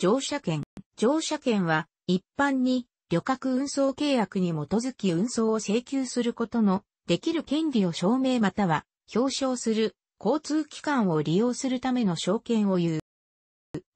乗車券。乗車券は、一般に、旅客運送契約に基づき運送を請求することの、できる権利を証明または、表彰する、交通機関を利用するための証券を言う。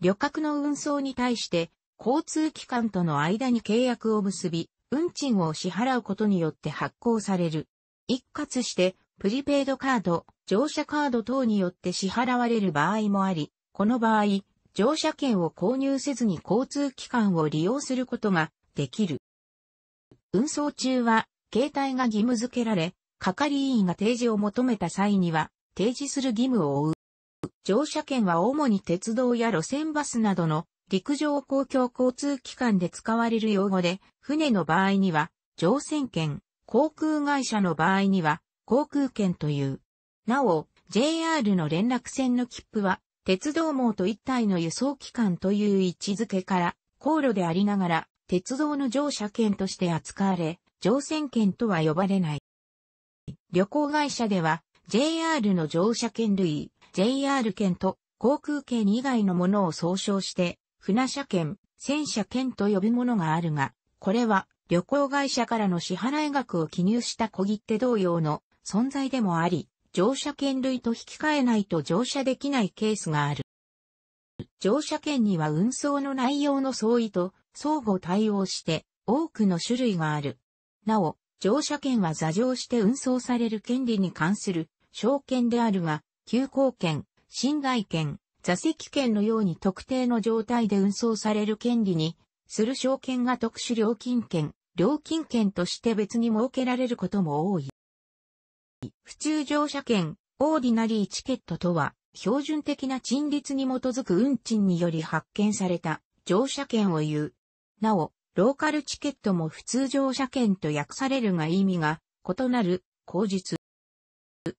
旅客の運送に対して、交通機関との間に契約を結び、運賃を支払うことによって発行される。一括して、プリペイドカード、乗車カード等によって支払われる場合もあり、この場合、乗車券を購入せずに交通機関を利用することができる。運送中は、携帯が義務付けられ、係員が提示を求めた際には、提示する義務を負う。乗車券は主に鉄道や路線バスなどの陸上公共交通機関で使われる用語で、船の場合には、乗船券、航空会社の場合には、航空券という。なお、JR の連絡船の切符は、鉄道網と一体の輸送機関という位置づけから、航路でありながら、鉄道の乗車券として扱われ、乗船券とは呼ばれない。旅行会社では、JR の乗車券類、JR 券と航空券以外のものを総称して、船車券、戦車券と呼ぶものがあるが、これは旅行会社からの支払額を記入した小切手同様の存在でもあり、乗車券類と引き換えないと乗車できないケースがある。乗車券には運送の内容の相違と相互対応して多くの種類がある。なお、乗車券は座乗して運送される権利に関する証券であるが、急行券、寝台券、座席券のように特定の状態で運送される権利にする証券が特殊料金券、料金券として別に設けられることも多い。普通乗車券、オーディナリーチケットとは、標準的な陳列に基づく運賃により発見された乗車券を言う。なお、ローカルチケットも普通乗車券と訳されるが意味が異なる、口実。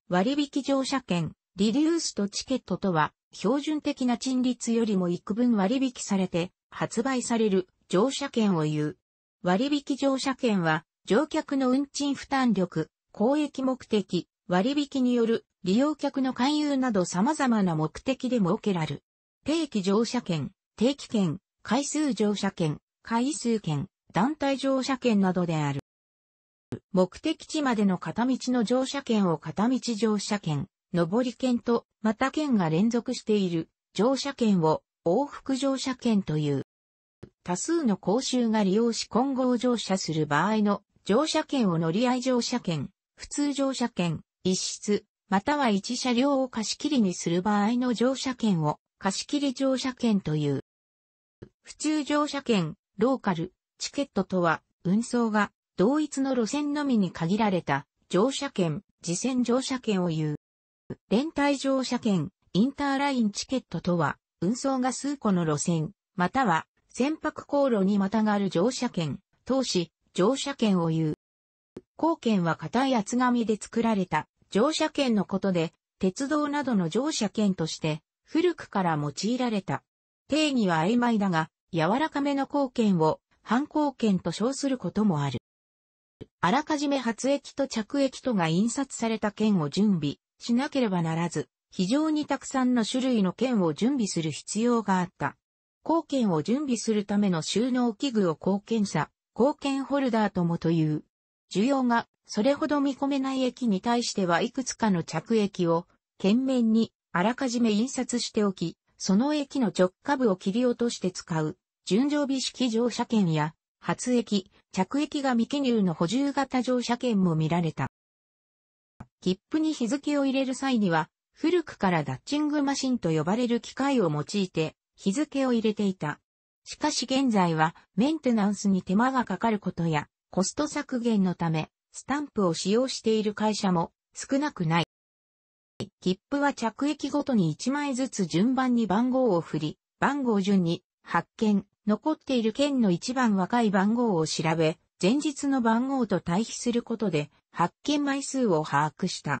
割引乗車券、リデュースとチケットとは、標準的な陳列よりも幾分割引されて、発売される乗車券を言う。割引乗車券は、乗客の運賃負担力、公益目的、割引による利用客の勧誘など様々な目的で設けられる。定期乗車券、定期券、回数乗車券、回数券、団体乗車券などである。目的地までの片道の乗車券を片道乗車券、上り券と、また券が連続している乗車券を往復乗車券という。多数の公衆が利用し混合乗車する場合の乗車券を乗り合い乗車券、普通乗車券、一室、または一車両を貸し切りにする場合の乗車券を貸し切り乗車券という。普通乗車券、ローカル、チケットとは、運送が同一の路線のみに限られた乗車券、次戦乗車券を言う。連帯乗車券、インターラインチケットとは、運送が数個の路線、または船舶航路にまたがる乗車券、投資、乗車券を言う。硬券は硬い厚紙で作られた乗車券のことで、鉄道などの乗車券として古くから用いられた。定義は曖昧だが、柔らかめの硬券を反硬券と称することもある。あらかじめ発液と着液とが印刷された券を準備しなければならず、非常にたくさんの種類の券を準備する必要があった。硬券を準備するための収納器具を硬券車、硬券ホルダーともという。需要がそれほど見込めない駅に対してはいくつかの着駅を、懸命にあらかじめ印刷しておき、その駅の直下部を切り落として使う、純常備式乗車券や、発駅、着駅が未記入の補充型乗車券も見られた。切符に日付を入れる際には、古くからダッチングマシンと呼ばれる機械を用いて、日付を入れていた。しかし現在はメンテナンスに手間がかかることや、コスト削減のため、スタンプを使用している会社も少なくない。切符は着駅ごとに1枚ずつ順番に番号を振り、番号順に発見、残っている県の一番若い番号を調べ、前日の番号と対比することで発見枚数を把握した。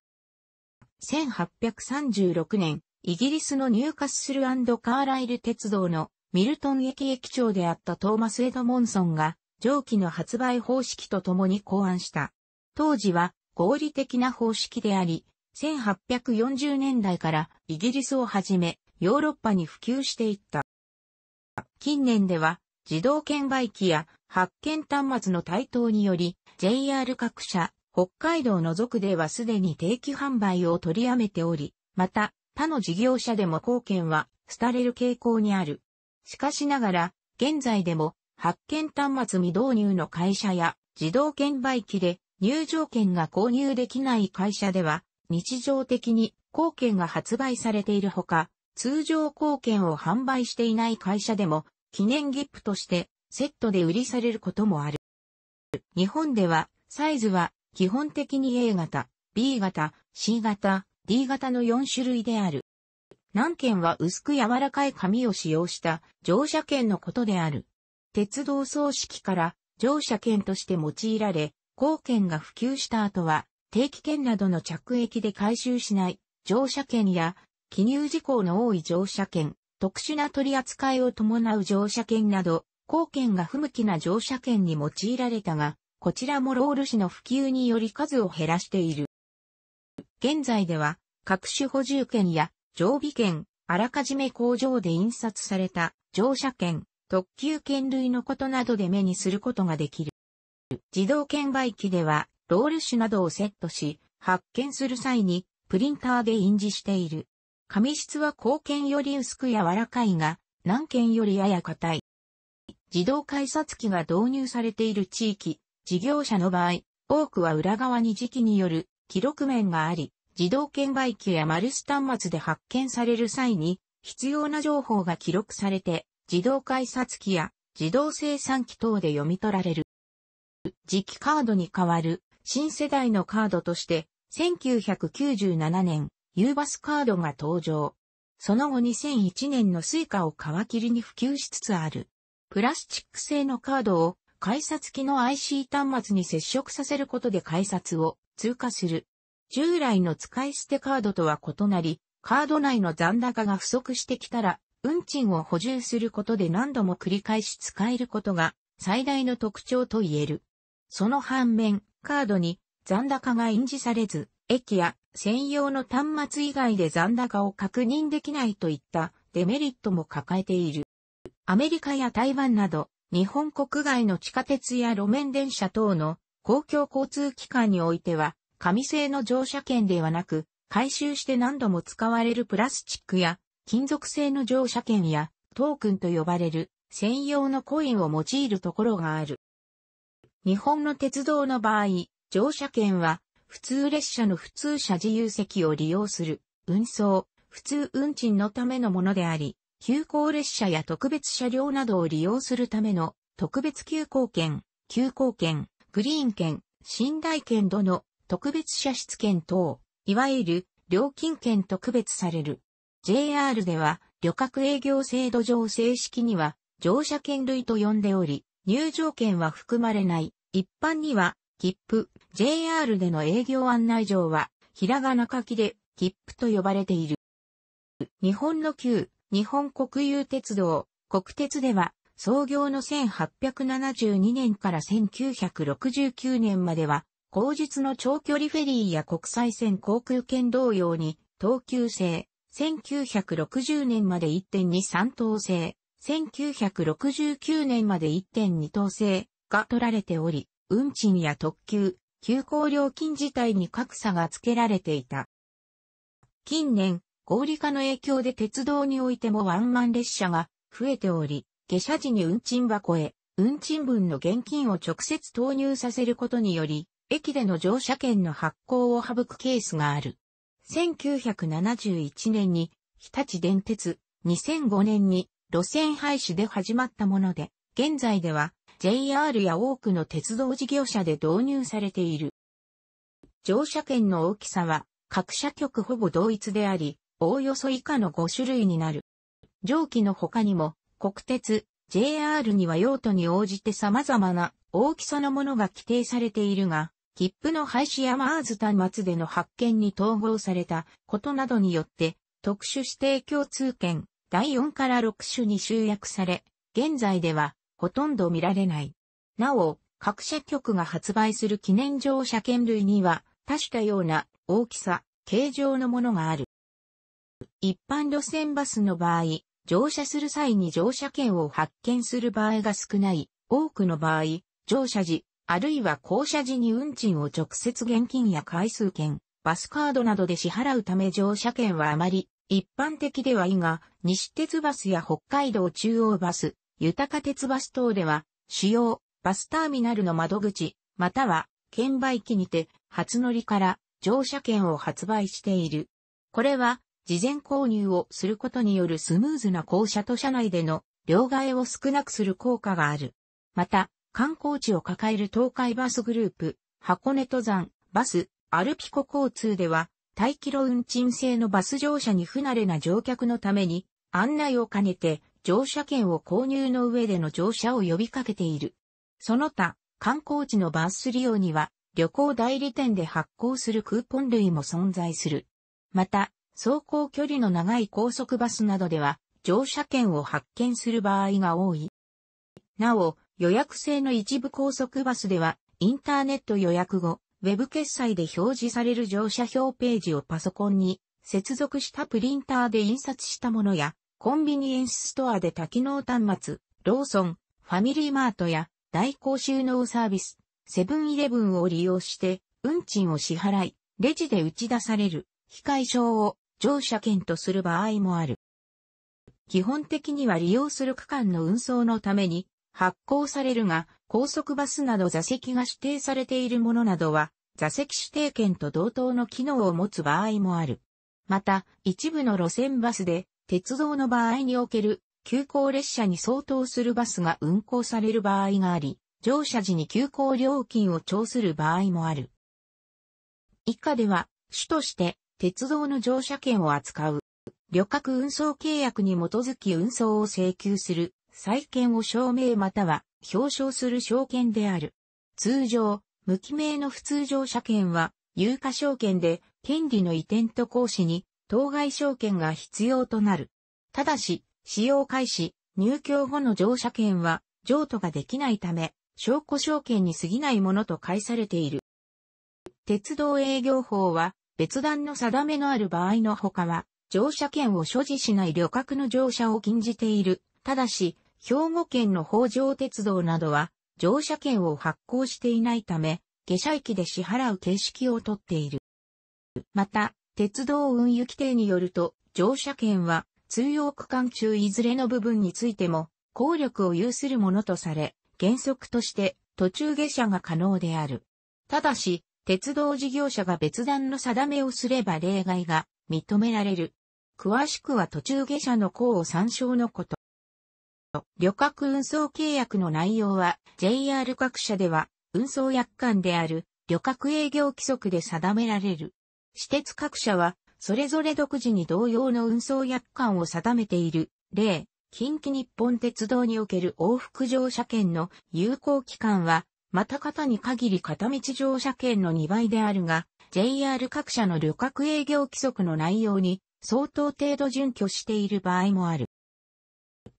1836年、イギリスのニューカッスルカーライル鉄道のミルトン駅駅長であったトーマス・エドモンソンが蒸気の発売方式とともに考案した。当時は合理的な方式であり、1840年代からイギリスをはじめヨーロッパに普及していった。近年では自動券売機や発券端末の台頭により JR 各社、北海道除くではすでに定期販売を取りやめており、また他の事業者でも貢献は廃れる傾向にある。しかしながら現在でも発券端末未導入の会社や自動券売機で入場券が購入できない会社では日常的に硬券が発売されているほか、通常硬券を販売していない会社でも記念ギップとしてセットで売りされることもある。日本ではサイズは基本的に A 型、B 型、C 型、D 型の4種類である。何件は薄く柔らかい紙を使用した乗車券のことである。鉄道葬式から乗車券として用いられ、硬券が普及した後は、定期券などの着駅で回収しない乗車券や、記入事項の多い乗車券、特殊な取り扱いを伴う乗車券など、硬券が不向きな乗車券に用いられたが、こちらもロール紙の普及により数を減らしている。現在では、各種補充券や常備券、あらかじめ工場で印刷された乗車券、特急券類のことなどで目にすることができる。自動券売機では、ロール種などをセットし、発券する際に、プリンターで印字している。紙質は硬券より薄く柔らかいが、軟券よりやや硬い。自動改札機が導入されている地域、事業者の場合、多くは裏側に時期による記録面があり、自動券売機やマルス端末で発見される際に、必要な情報が記録されて、自動改札機や自動生産機等で読み取られる。磁気カードに代わる新世代のカードとして、1997年、ユーバスカードが登場。その後2001年のスイカを皮切りに普及しつつある。プラスチック製のカードを改札機の IC 端末に接触させることで改札を通過する。従来の使い捨てカードとは異なり、カード内の残高が不足してきたら運賃を補充することで何度も繰り返し使えることが最大の特徴と言える。その反面、カードに残高が印字されず、駅や専用の端末以外で残高を確認できないといったデメリットも抱えている。アメリカや台湾など、日本国外の地下鉄や路面電車等の公共交通機関においては、紙製の乗車券ではなく、回収して何度も使われるプラスチックや金属製の乗車券やトークンと呼ばれる専用のコインを用いるところがある。日本の鉄道の場合、乗車券は普通列車の普通車自由席を利用する運送、普通運賃のためのものであり、急行列車や特別車両などを利用するための特別急行券、急行券、グリーン券、寝台券どの特別車室券等、いわゆる料金券と区別される。JR では旅客営業制度上正式には乗車券類と呼んでおり、入場券は含まれない。一般には、切符、JR での営業案内状は、ひらがな書きで、切符と呼ばれている。日本の旧、日本国有鉄道、国鉄では、創業の1872年から1969年までは、後日の長距離フェリーや国際線航空券同様に、東急製、1960年まで1.23等星、1969年まで1.2等星が取られており、運賃や特急、急行料金自体に格差がつけられていた。近年、合理化の影響で鉄道においてもワンマン列車が増えており、下車時に運賃箱へ、運賃分の現金を直接投入させることにより、駅での乗車券の発行を省くケースがある。1971年に日立電鉄、2005年に路線廃止で始まったもので、現在では JR や多くの鉄道事業者で導入されている。乗車券の大きさは各社局ほぼ同一であり、おおよそ以下の5種類になる。上記の他にも、国鉄、JR には用途に応じて様々な大きさのものが規定されているが、切符の廃止やマーズ端末での発見に統合されたことなどによって、特殊指定共通券第4から6種に集約され、現在ではほとんど見られない。なお、各社局が発売する記念乗車券類には、多種多様な大きさ、形状のものがある。一般路線バスの場合、乗車する際に乗車券を発券する場合が少ない。多くの場合、乗車時、あるいは降車時に運賃を直接現金や回数券、バスカードなどで支払うため乗車券はあまり一般的ではいいが、西鉄バスや北海道中央バス、豊か鉄バス等では、主要バスターミナルの窓口、または券売機にて初乗りから乗車券を発売している。これは事前購入をすることによるスムーズな降車と車内での両替を少なくする効果がある。また、観光地を抱える東海バスグループ、箱根登山、バス、アルピコ交通では、待機路運賃制のバス乗車に不慣れな乗客のために、案内を兼ねて乗車券を購入の上での乗車を呼びかけている。その他、観光地のバス利用には、旅行代理店で発行するクーポン類も存在する。また、走行距離の長い高速バスなどでは、乗車券を発券する場合が多い。なお、予約制の一部高速バスでは、インターネット予約後、ウェブ決済で表示される乗車表ページをパソコンに接続したプリンターで印刷したものや、コンビニエンスストアで多機能端末、ローソン、ファミリーマートや大公収納サービス、セブンイレブンを利用して、運賃を支払い、レジで打ち出される、非解証を乗車券とする場合もある。基本的には利用する区間の運送のために、発行されるが、高速バスなど座席が指定されているものなどは、座席指定券と同等の機能を持つ場合もある。また、一部の路線バスで、鉄道の場合における、急行列車に相当するバスが運行される場合があり、乗車時に急行料金を徴する場合もある。以下では、主として、鉄道の乗車券を扱う、旅客運送契約に基づき運送を請求する債権を証明または表彰する証券である。通常、無記名の普通乗車券は、有価証券で、権利の移転と行使に、当該証券が必要となる。ただし、使用開始、入居後の乗車券は、譲渡ができないため、証拠証券に過ぎないものと解されている。鉄道営業法は、別段の定めのある場合のほかは、乗車券を所持しない旅客の乗車を禁じている。ただし、兵庫県の北条鉄道などは、乗車券を発行していないため、下車駅で支払う形式をとっている。また、鉄道運輸規定によると、乗車券は通用区間中いずれの部分についても、効力を有するものとされ、原則として途中下車が可能である。ただし、鉄道事業者が別段の定めをすれば例外が認められる。詳しくは途中下車の項を参照のこと。旅客運送契約の内容は JR 各社では運送約款である旅客営業規則で定められる。私鉄各社はそれぞれ独自に同様の運送約款を定めている。例、近畿日本鉄道における往復乗車券の有効期間は、また方に限り片道乗車券の2倍であるが、JR 各社の旅客営業規則の内容に相当程度準拠している場合もある。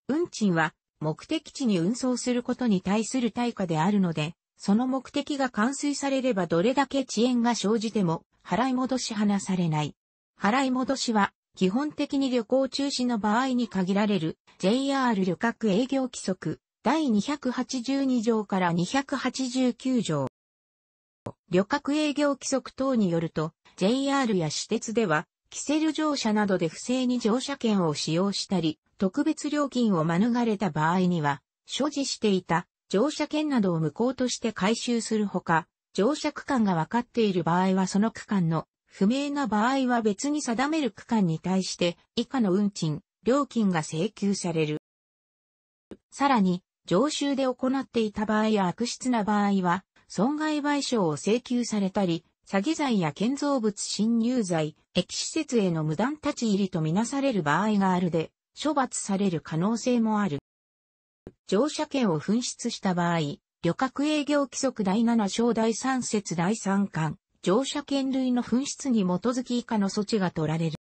運賃は目的地に運送することに対する対価であるので、その目的が完遂されればどれだけ遅延が生じても払い戻し離されない。払い戻しは基本的に旅行中止の場合に限られる JR 旅客営業規則第282条から289条。旅客営業規則等によると JR や私鉄ではキセル乗車などで不正に乗車券を使用したり、特別料金を免れた場合には、所持していた乗車券などを無効として回収するほか、乗車区間が分かっている場合はその区間の不明な場合は別に定める区間に対して以下の運賃、料金が請求される。さらに、常習で行っていた場合や悪質な場合は、損害賠償を請求されたり、詐欺罪や建造物侵入罪、駅施設への無断立ち入りとみなされる場合があるで、処罰される可能性もある。乗車券を紛失した場合、旅客営業規則第7章第3節第3巻、乗車券類の紛失に基づき以下の措置が取られる。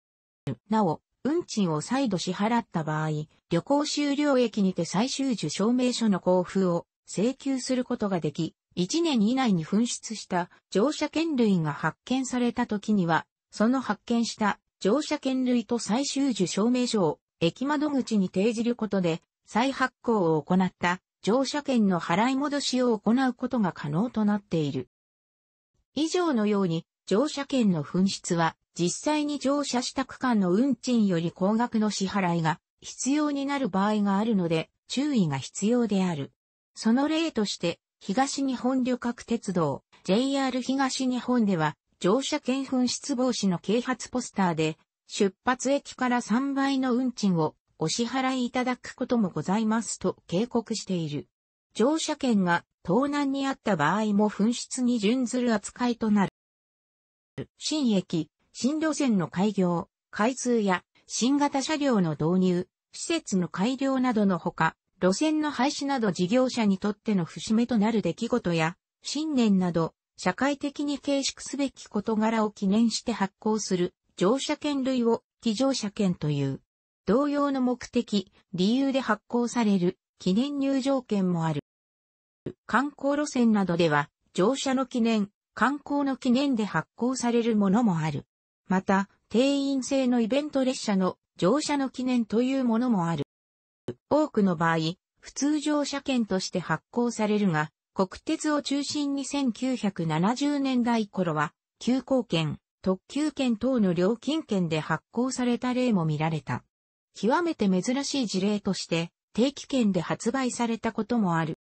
なお、運賃を再度支払った場合、旅行終了駅にて最終受証明書の交付を請求することができ、1年以内に紛失した乗車券類が発見された時には、その発見した乗車券類と最終受証明書を駅窓口に提示ることで、再発行を行った乗車券の払い戻しを行うことが可能となっている。以上のように、乗車券の紛失は、実際に乗車した区間の運賃より高額の支払いが必要になる場合があるので、注意が必要である。その例として、東日本旅客鉄道、JR 東日本では、乗車券紛失防止の啓発ポスターで、出発駅から3倍の運賃をお支払いいただくこともございますと警告している。乗車券が盗難にあった場合も紛失に準ずる扱いとなる。新駅、新路線の開業、開通や新型車両の導入、施設の改良などのほか、路線の廃止など事業者にとっての節目となる出来事や、新年など、社会的に形式すべき事柄を記念して発行する、乗車券類を、騎乗車券という。同様の目的、理由で発行される、記念入場券もある。観光路線などでは、乗車の記念、観光の記念で発行されるものもある。また、定員制のイベント列車の乗車の記念というものもある。多くの場合、普通乗車券として発行されるが、国鉄を中心に1970年代頃は、急行券、特急券等の料金券で発行された例も見られた。極めて珍しい事例として、定期券で発売されたこともある。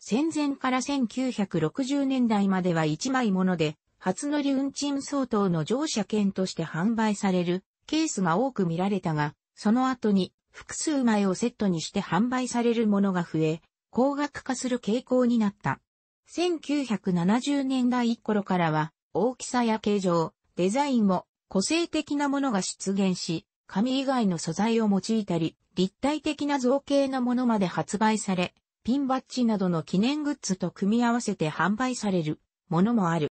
戦前から1960年代までは1枚もので、初乗り運賃相当の乗車券として販売されるケースが多く見られたが、その後に複数枚をセットにして販売されるものが増え、高額化する傾向になった。1970年代頃からは、大きさや形状、デザインも個性的なものが出現し、紙以外の素材を用いたり、立体的な造形のものまで発売され、ピンバッジなどの記念グッズと組み合わせて販売されるものもある。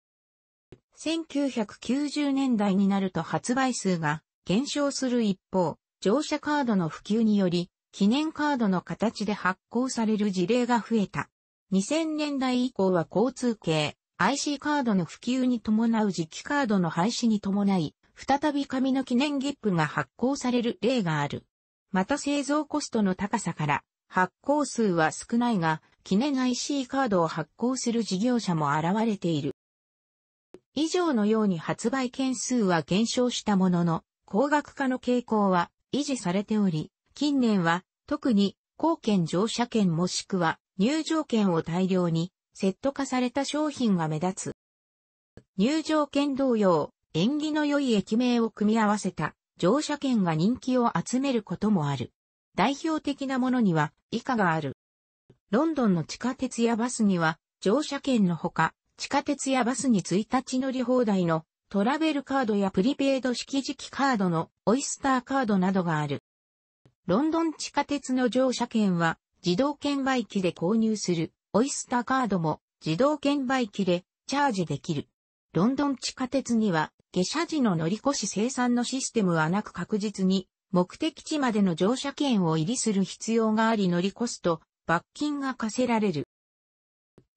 1990年代になると発売数が減少する一方、乗車カードの普及により、記念カードの形で発行される事例が増えた。2000年代以降は交通系、IC カードの普及に伴う磁気カードの廃止に伴い、再び紙の記念切符が発行される例がある。また製造コストの高さから、発行数は少ないが、記念 IC カードを発行する事業者も現れている。以上のように発売件数は減少したものの、高額化の傾向は維持されており、近年は特に貢献乗車券もしくは入場券を大量にセット化された商品が目立つ。入場券同様、縁起の良い駅名を組み合わせた乗車券が人気を集めることもある。代表的なものには以下がある。ロンドンの地下鉄やバスには乗車券のほか、地下鉄やバスに1日乗り放題のトラベルカードやプリペイド式時期カードのオイスターカードなどがある。ロンドン地下鉄の乗車券は自動券売機で購入するオイスターカードも自動券売機でチャージできる。ロンドン地下鉄には下車時の乗り越し生産のシステムはなく確実に目的地までの乗車券を入りする必要があり乗り越すと罰金が課せられる。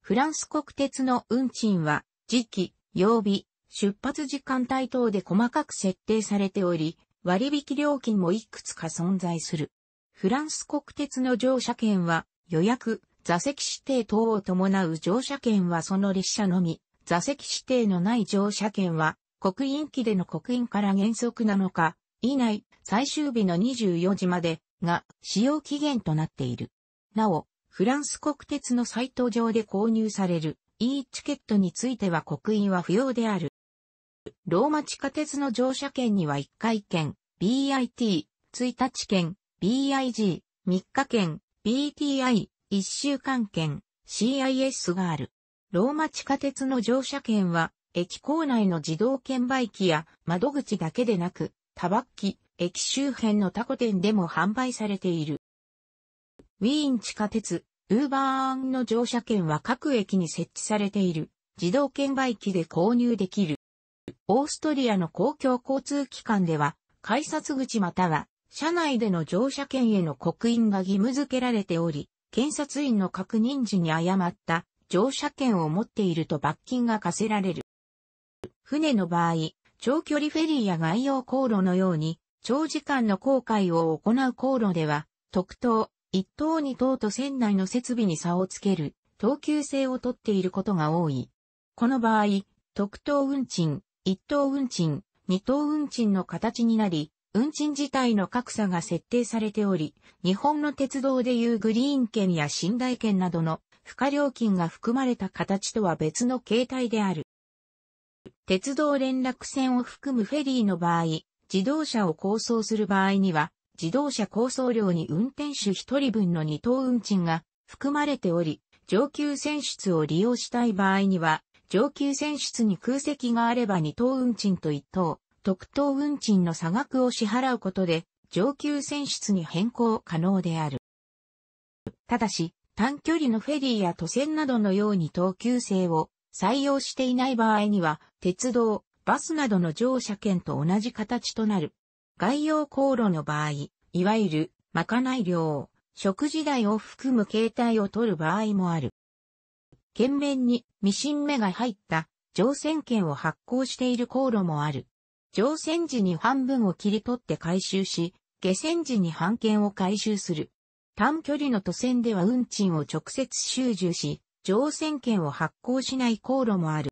フランス国鉄の運賃は時期、曜日、出発時間帯等で細かく設定されており、割引料金もいくつか存在する。フランス国鉄の乗車券は予約、座席指定等を伴う乗車券はその列車のみ、座席指定のない乗車券は国印機での刻印から原則なのか、以内、最終日の24時までが使用期限となっている。なお、フランス国鉄のサイト上で購入される e チケットについては刻印は不要である。ローマ地下鉄の乗車券には1回券、BIT、1日券、BIG、3日券、BTI、1週間券、CIS がある。ローマ地下鉄の乗車券は、駅構内の自動券売機や窓口だけでなく、タバッキ、駅周辺のタコ店でも販売されている。ウィーン地下鉄、ウーバーンの乗車券は各駅に設置されている自動券売機で購入できる。オーストリアの公共交通機関では、改札口または、車内での乗車券への刻印が義務付けられており、検察員の確認時に誤った乗車券を持っていると罰金が課せられる。船の場合、長距離フェリーや外洋航路のように、長時間の航海を行う航路では、特等、一等二等と船内の設備に差をつける、等級制をとっていることが多い。この場合、特等運賃、一等運賃、二等運賃の形になり、運賃自体の格差が設定されており、日本の鉄道でいうグリーン券や寝台券などの付加料金が含まれた形とは別の形態である。鉄道連絡船を含むフェリーの場合、自動車を構想する場合には、自動車構想料に運転手1人分の2等運賃が含まれており、上級選出を利用したい場合には、上級選出に空席があれば2等運賃と1等、特等運賃の差額を支払うことで、上級選出に変更可能である。ただし、短距離のフェリーや都船などのように等級制を採用していない場合には、鉄道、バスなどの乗車券と同じ形となる。外洋航路の場合、いわゆる、まかない料、食事代を含む形態を取る場合もある。県面にミシン目が入った乗船券を発行している航路もある。乗船時に半分を切り取って回収し、下船時に半券を回収する。短距離の渡船では運賃を直接収受し、乗船券を発行しない航路もある。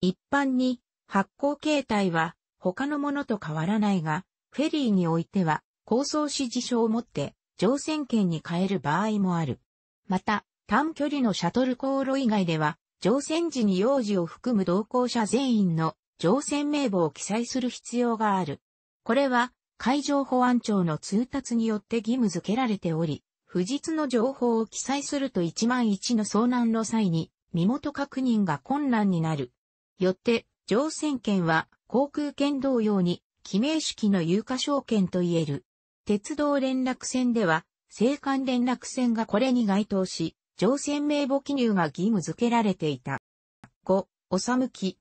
一般に発行形態は他のものと変わらないが、フェリーにおいては、構想指示書を持って乗船券に変える場合もある。また、短距離のシャトル航路以外では、乗船時に幼児を含む同行者全員の乗船名簿を記載する必要がある。これは、海上保安庁の通達によって義務付けられており、不実の情報を記載すると1万1の遭難の際に、身元確認が困難になる。よって、乗船券は航空券同様に、記名式の有価証券と言える。鉄道連絡船では、青函連絡船がこれに該当し、乗船名簿記入が義務付けられていた。5、おさむき、